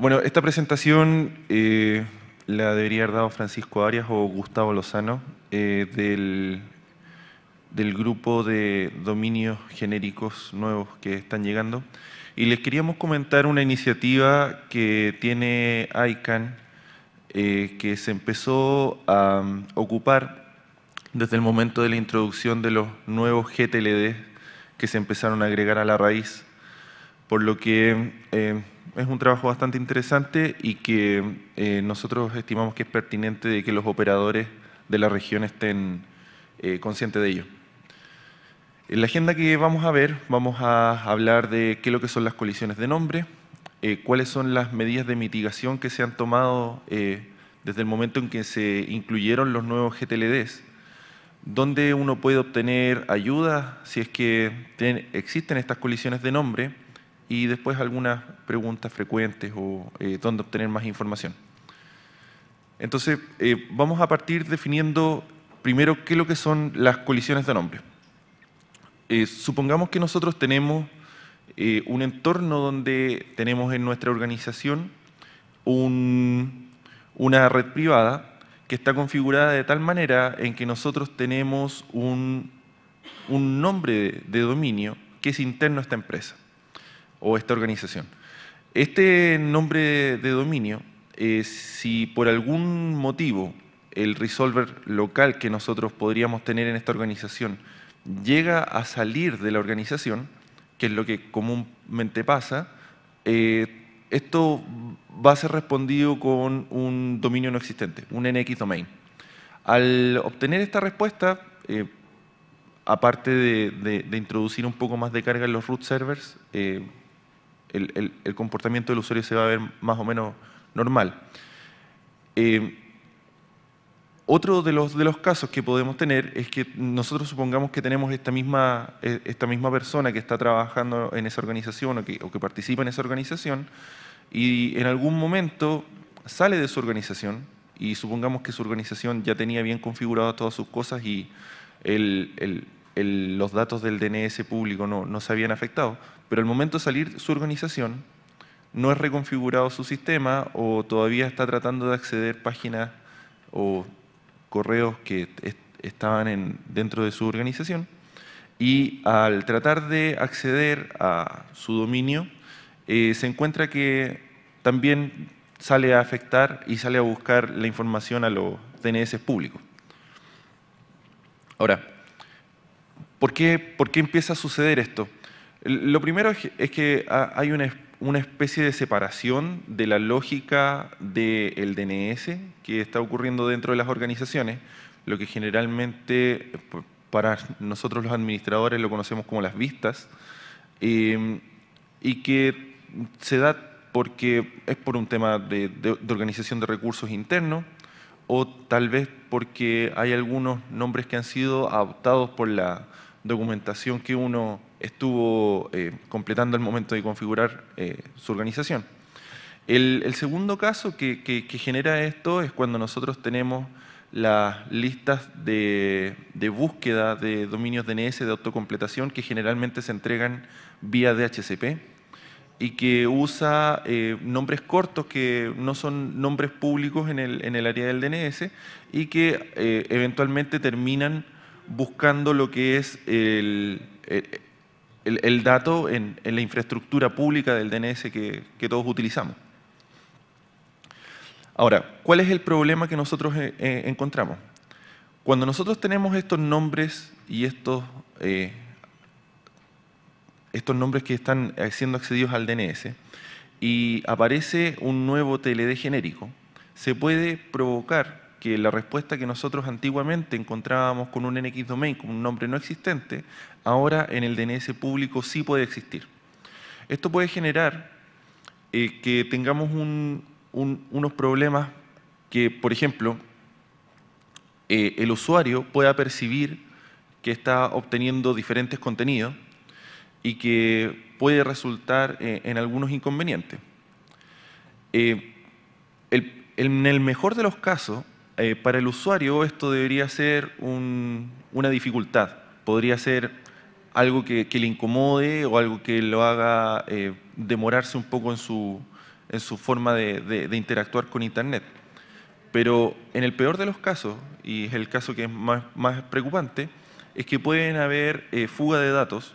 Bueno, esta presentación eh, la debería haber dado Francisco Arias o Gustavo Lozano eh, del, del grupo de dominios genéricos nuevos que están llegando. Y les queríamos comentar una iniciativa que tiene ICANN, eh, que se empezó a ocupar desde el momento de la introducción de los nuevos GTLD que se empezaron a agregar a la raíz. Por lo que eh, es un trabajo bastante interesante y que eh, nosotros estimamos que es pertinente de que los operadores de la región estén eh, conscientes de ello. En la agenda que vamos a ver, vamos a hablar de qué lo que son las colisiones de nombre, cuáles son las medidas de mitigación que se han tomado desde el momento en que se incluyeron los nuevos GTLDs, dónde uno puede obtener ayuda si es que existen estas colisiones de nombre, y después algunas preguntas frecuentes o eh, dónde obtener más información. Entonces, eh, vamos a partir definiendo primero qué es lo que son las colisiones de nombres. Eh, supongamos que nosotros tenemos un entorno donde tenemos en nuestra organización una red privada que está configurada de tal manera en que nosotros tenemos un, nombre de dominio que es interno a esta empresa o esta organización. Este nombre de dominio, eh, si por algún motivo el resolver local que nosotros podríamos tener en esta organización llega a salir de la organización, que es lo que comúnmente pasa, eh, esto va a ser respondido con un dominio no existente, un NX domain. Al obtener esta respuesta, eh, aparte de, introducir un poco más de carga en los root servers, el, comportamiento del usuario se va a ver más o menos normal. Eh, otro de los, de los casos que podemos tener es que nosotros supongamos que tenemos esta misma, eh, esta misma persona que está trabajando en esa organización o que, participa en esa organización y en algún momento sale de su organización y supongamos que su organización ya tenía bien configuradas todas sus cosas y el, los datos del DNS público no, se habían afectado, pero al momento de salir su organización no es reconfigurado su sistema o todavía está tratando de acceder páginas o correos que estaban en, dentro de su organización y al tratar de acceder a su dominio eh, se encuentra que también sale a afectar y sale a buscar la información a los DNS públicos. Ahora, ¿Por qué, empieza a suceder esto? Lo primero es que ah, hay una, especie de separación de la lógica del DNS que está ocurriendo dentro de las organizaciones, lo que generalmente eh, para nosotros los administradores lo conocemos como las vistas, em, y que se da porque es por un tema de organización de recursos internos, o tal vez porque hay algunos nombres que han sido adoptados por la documentación que uno estuvo eh, completando al momento de configurar eh, su organización. El, segundo caso que, genera esto es cuando nosotros tenemos las listas de, de búsqueda de dominios DNS de autocompletación que generalmente se entregan vía DHCP y que usa eh, nombres cortos que no son nombres públicos en el, área del DNS y que eh, eventualmente terminan buscando lo que es el, eh, el, dato en, la infraestructura pública del DNS que, todos utilizamos. Ahora, ¿cuál es el problema que nosotros encontramos? Cuando nosotros tenemos estos nombres y estos estos nombres que están eh, siendo accedidos al DNS y aparece un nuevo TLD genérico, se puede provocar que la respuesta que nosotros antiguamente encontrábamos con un NX domain, con un nombre no existente, ahora en el DNS público sí puede existir. Esto puede generar eh, que tengamos unos problemas que, por ejemplo, eh, el usuario pueda percibir que está obteniendo diferentes contenidos y que puede resultar eh, en algunos inconvenientes. Eh, en el mejor de los casos, eh, para el usuario esto debería ser una dificultad, podría ser algo que, le incomode o algo que lo haga demorarse un poco en su, en su forma de, interactuar con Internet. Pero en el peor de los casos, y es el caso que es más, preocupante, es que pueden haber fuga de datos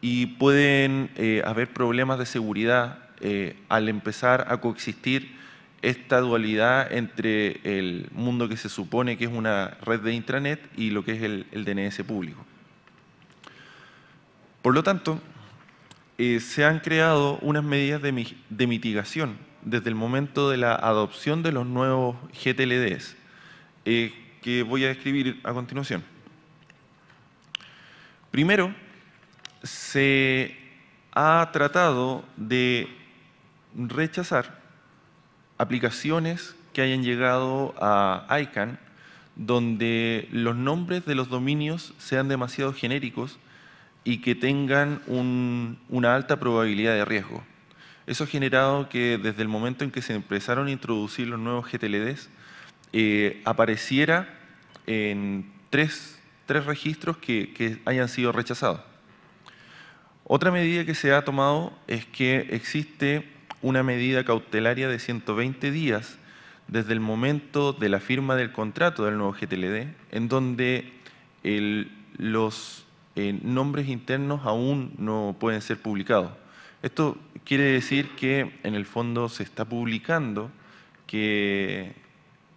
y pueden eh, haber problemas de seguridad eh, al empezar a coexistir esta dualidad entre el mundo que se supone que es una red de intranet y lo que es el, DNS público. Por lo tanto, eh, se han creado unas medidas de, de, mitigación desde el momento de la adopción de los nuevos GTLDs, que voy a describir a continuación. Primero, se ha tratado de rechazar aplicaciones que hayan llegado a ICANN donde los nombres de los dominios sean demasiado genéricos y que tengan una alta probabilidad de riesgo. Eso ha generado que desde el momento en que se empezaron a introducir los nuevos GTLDs, eh, apareciera en tres, registros que hayan sido rechazados. Otra medida que se ha tomado es que existe una medida cautelaria de 120 días desde el momento de la firma del contrato del nuevo GTLD, en donde los eh, nombres internos aún no pueden ser publicados. Esto quiere decir que en el fondo se está publicando que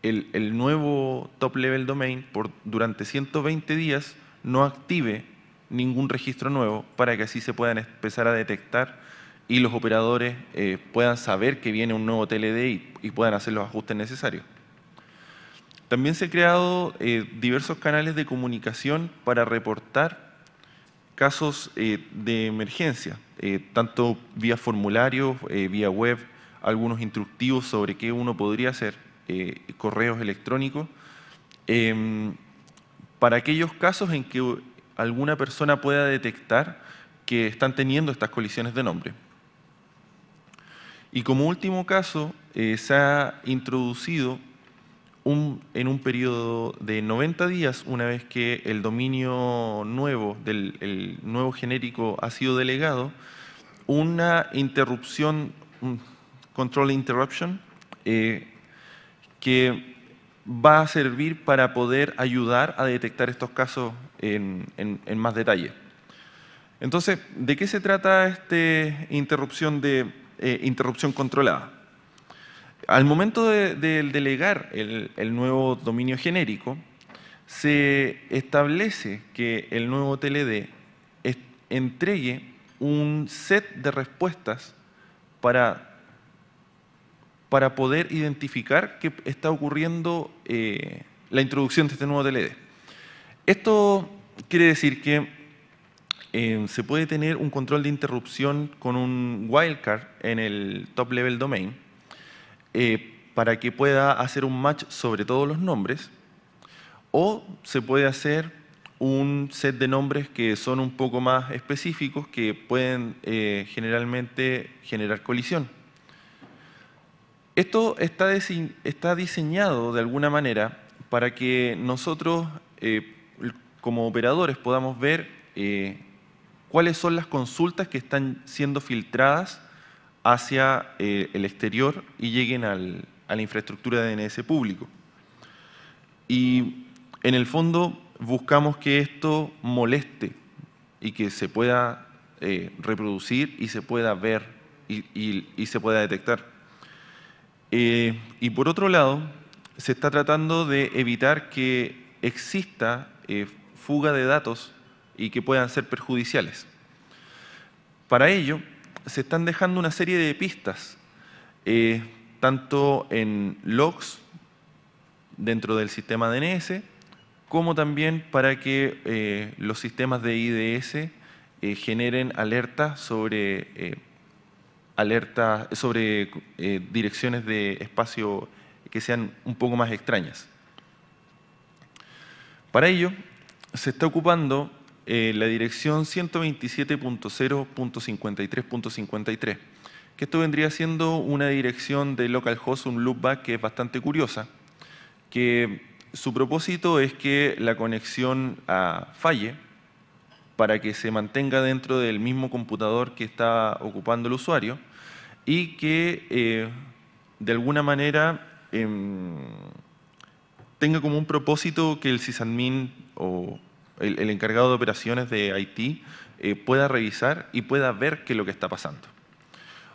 el, nuevo top level domain por, durante 120 días no active ningún registro nuevo para que así se puedan empezar a detectar y los operadores eh, puedan saber que viene un nuevo TLD y, puedan hacer los ajustes necesarios. También se han creado eh, diversos canales de comunicación para reportar casos eh, de emergencia, tanto vía formularios, vía web, algunos instructivos sobre qué uno podría hacer, correos electrónicos, em, para aquellos casos en que alguna persona pueda detectar que están teniendo estas colisiones de nombre. Y como último caso, eh, se ha introducido un, en un periodo de 90 días, una vez que el dominio nuevo, del el nuevo genérico ha sido delegado, una interrupción, control interruption, eh, que va a servir para poder ayudar a detectar estos casos en, más detalle. Entonces, ¿de qué se trata esta eh, interrupción, controlada? Al momento de, delegar el, el, nuevo dominio genérico, se establece que el nuevo TLD entregue un set de respuestas para para poder identificar que está ocurriendo eh, la introducción de este nuevo TLD. Esto quiere decir que eh, se puede tener un control de interrupción con un wildcard en el top level domain eh, para que pueda hacer un match sobre todos los nombres o se puede hacer un set de nombres que son un poco más específicos que pueden generalmente generar colisión esto está, está diseñado de alguna manera para que nosotros eh, como operadores podamos ver eh, cuáles son las consultas que están siendo filtradas hacia eh, el exterior y lleguen a la infraestructura de DNS público. Y en el fondo buscamos que esto moleste y que se pueda reproducir y se pueda ver y se pueda detectar. Eh, y por otro lado, se está tratando de evitar que exista eh, fuga de datos y que puedan ser perjudiciales. Para ello, se están dejando una serie de pistas, eh, tanto en logs dentro del sistema DNS, como también para que los sistemas de IDS generen alertas sobre alertas, sobre eh, direcciones de espacio que sean un poco más extrañas. Para ello, se está ocupando eh, la dirección 127.0.53.53, que esto vendría siendo una dirección de localhost, un loopback que es bastante curiosa, que su propósito es que la conexión ah, falle para que se mantenga dentro del mismo computador que está ocupando el usuario y que eh, de alguna manera em, tenga como un propósito que el sysadmin o el, encargado de operaciones de IT eh, pueda revisar y pueda ver qué es lo que está pasando.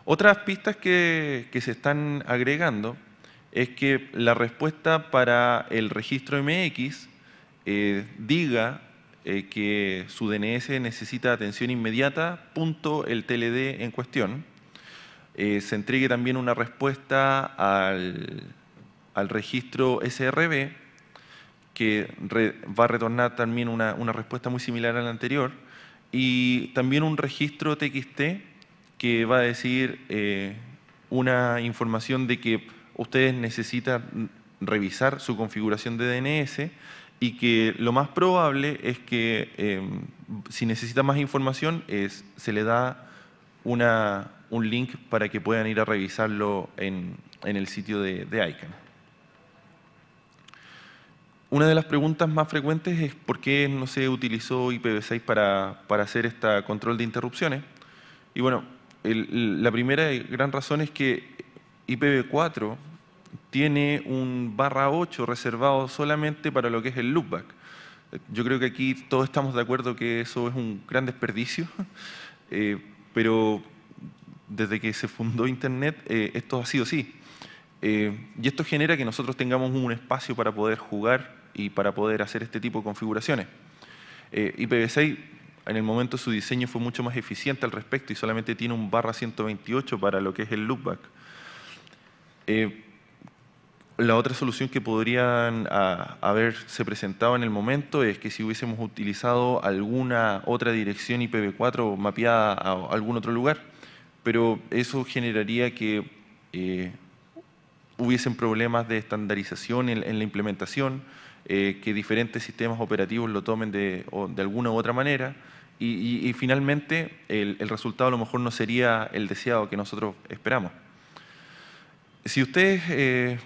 Otras pistas que, que se están agregando es que la respuesta para el registro MX eh, diga eh, que su DNS necesita atención inmediata, punto el TLD en cuestión. Eh, se entregue también una respuesta al, al registro SRB, que va a retornar también una, una respuesta muy similar a la anterior, y también un registro TXT que va a decir eh, una información de que ustedes necesitan revisar su configuración de DNS y que lo más probable es que em, si necesita más información se le da una, un link para que puedan ir a revisarlo en, el sitio de, ICANN. Una de las preguntas más frecuentes es por qué no se utilizó IPv6 para, hacer este control de interrupciones. Y bueno, la primera gran razón es que IPv4 tiene un barra 8 reservado solamente para lo que es el loopback. Yo creo que aquí todos estamos de acuerdo que eso es un gran desperdicio, eh, pero desde que se fundó Internet eh, esto ha sido así. Eh, y esto genera que nosotros tengamos un espacio para poder jugar y para poder hacer este tipo de configuraciones. IPv6 en el momento su diseño fue mucho más eficiente al respecto y solamente tiene un barra 128 para lo que es el loopback la otra solución que podrían ah, haberse presentado en el momento es que si hubiésemos utilizado alguna otra dirección IPv4 mapeada a algún otro lugar, pero eso generaría que eh, hubiesen problemas de estandarización en, la implementación, eh, que diferentes sistemas operativos lo tomen de, alguna u otra manera, y, finalmente el, resultado a lo mejor no sería el deseado que nosotros esperamos. Si ustedes eh,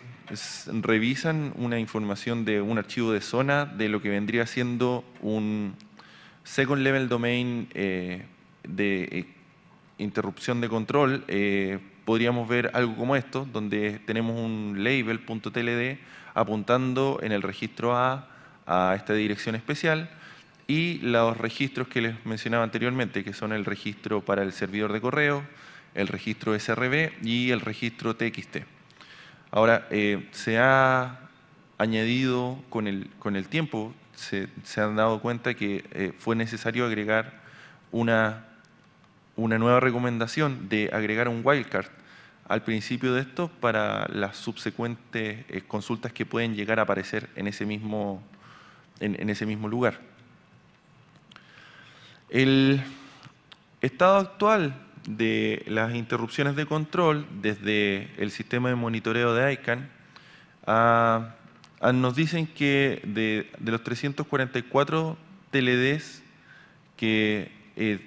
revisan una información de un archivo de zona de lo que vendría siendo un second level domain eh, de eh, interrupción de control, eh, podríamos ver algo como esto, donde tenemos un label.tld apuntando en el registro A a esta dirección especial y los registros que les mencionaba anteriormente, que son el registro para el servidor de correo, el registro SRB y el registro TXT. Ahora, eh, se ha añadido con el, tiempo, se, han dado cuenta que eh, fue necesario agregar una, una nueva recomendación de agregar un wildcard al principio de esto para las subsecuentes eh, consultas que pueden llegar a aparecer en ese mismo, en ese mismo lugar. El estado actual de las interrupciones de control desde el sistema de monitoreo de ICANN, nos dicen que de, los 344 TLDs que eh,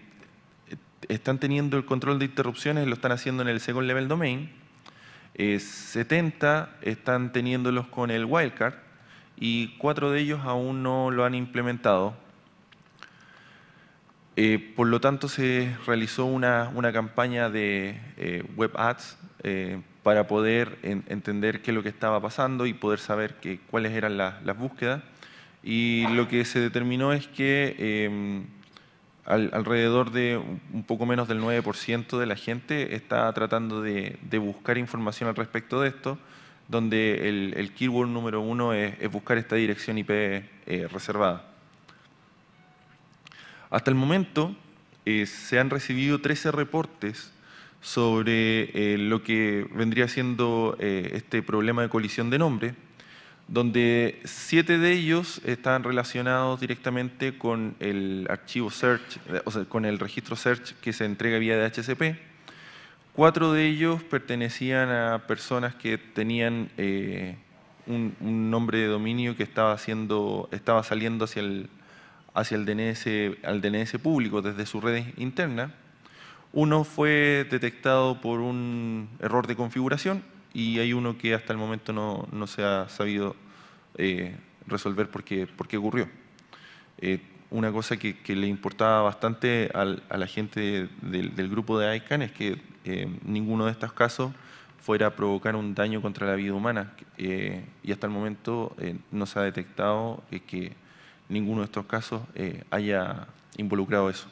están teniendo el control de interrupciones, lo están haciendo en el Second Level Domain, 70 eh, están teniéndolos con el Wildcard y cuatro de ellos aún no lo han implementado eh, por lo tanto, se realizó una, campaña de eh, web ads eh, para poder entender qué es lo que estaba pasando y poder saber cuáles eran las búsquedas. Y lo que se determinó es que em, alrededor de un poco menos del 9% de la gente está tratando de, buscar información al respecto de esto, donde el, keyword número uno es buscar esta dirección IP reservada. Hasta el momento eh, se han recibido 13 reportes sobre eh, lo que vendría siendo eh, este problema de colisión de nombre, donde siete de ellos están relacionados directamente con el archivo search, o sea, con el registro search que se entrega vía DHCP. Cuatro de ellos pertenecían a personas que tenían un, un, nombre de dominio que estaba, estaba saliendo hacia el, hacia el DNS, al DNS público desde sus redes internas. Uno fue detectado por un error de configuración y hay uno que hasta el momento no, se ha sabido eh, resolver por qué, por qué ocurrió. Eh, una cosa que, le importaba bastante a la gente del, grupo de ICANN es que eh, ninguno de estos casos fuera a provocar un daño contra la vida humana y hasta el momento no se ha detectado que ninguno de estos casos eh, haya involucrado eso.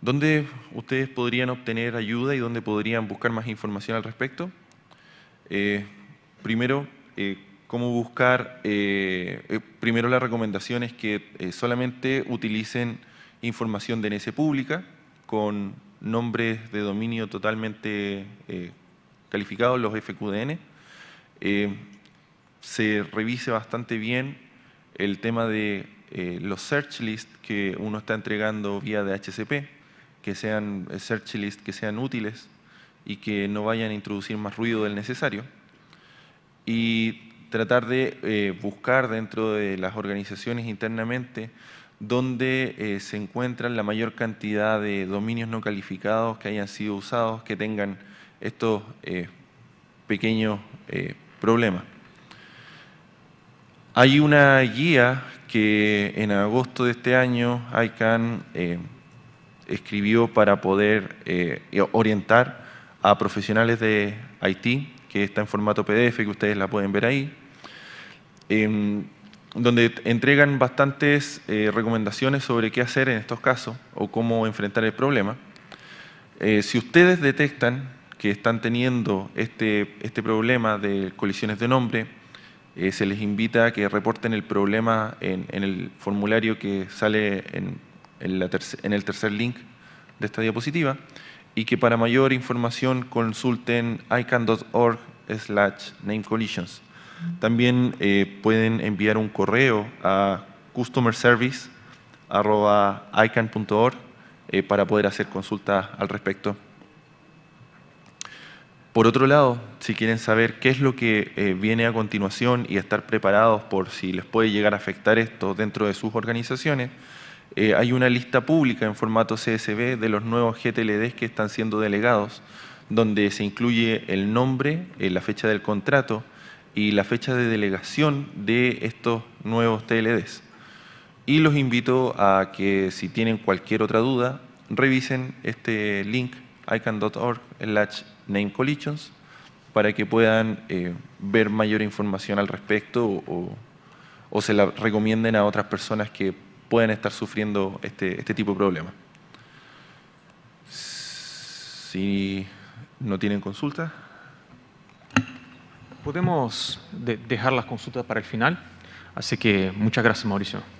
¿Dónde ustedes podrían obtener ayuda y dónde podrían buscar más información al respecto? Eh, primero, eh, cómo buscar, primero la recomendación es que solamente utilicen información de pública con nombres de dominio totalmente calificados, los FQDN. se revise bastante bien el tema de eh, los search lists que uno está entregando vía HCP que sean eh, search lists que sean útiles y que no vayan a introducir más ruido del necesario. Y tratar de eh, buscar dentro de las organizaciones internamente dónde se encuentran la mayor cantidad de dominios no calificados que hayan sido usados, que tengan estos pequeños problemas. Hay una guía que en agosto de este año ICANN eh, escribió para poder eh, orientar a profesionales de Haití, que está en formato PDF, que ustedes la pueden ver ahí, em, donde entregan bastantes eh, recomendaciones sobre qué hacer en estos casos o cómo enfrentar el problema. si ustedes detectan que están teniendo este, este problema de colisiones de nombre, eh, se les invita a que reporten el problema en, el formulario que sale en, el tercer link de esta diapositiva y que para mayor información consulten icann.org slash namecollisions. También eh, pueden enviar un correo a customerservice.icann.org eh, para poder hacer consulta al respecto. Por otro lado, si quieren saber qué es lo que eh, viene a continuación y estar preparados por si les puede llegar a afectar esto dentro de sus organizaciones, eh, hay una lista pública en formato CSV de los nuevos GTLDs que están siendo delegados, donde se incluye el nombre, eh, la fecha del contrato y la fecha de delegación de estos nuevos TLDs. Y los invito a que si tienen cualquier otra duda, revisen este link ICANN.org, slash name collisions, para que puedan eh, ver mayor información al respecto o, se la recomienden a otras personas que puedan estar sufriendo este, este tipo de problema Si no tienen consultas. Podemos dejar las consultas para el final. Así que muchas gracias, Mauricio.